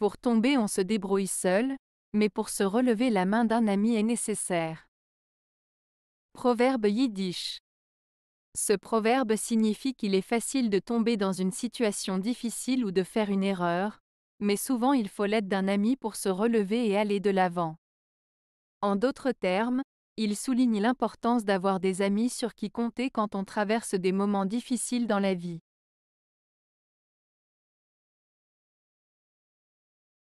Pour tomber on se débrouille seul, mais pour se relever la main d'un ami est nécessaire. Proverbe yiddish. Ce proverbe signifie qu'il est facile de tomber dans une situation difficile ou de faire une erreur, mais souvent il faut l'aide d'un ami pour se relever et aller de l'avant. En d'autres termes, il souligne l'importance d'avoir des amis sur qui compter quand on traverse des moments difficiles dans la vie.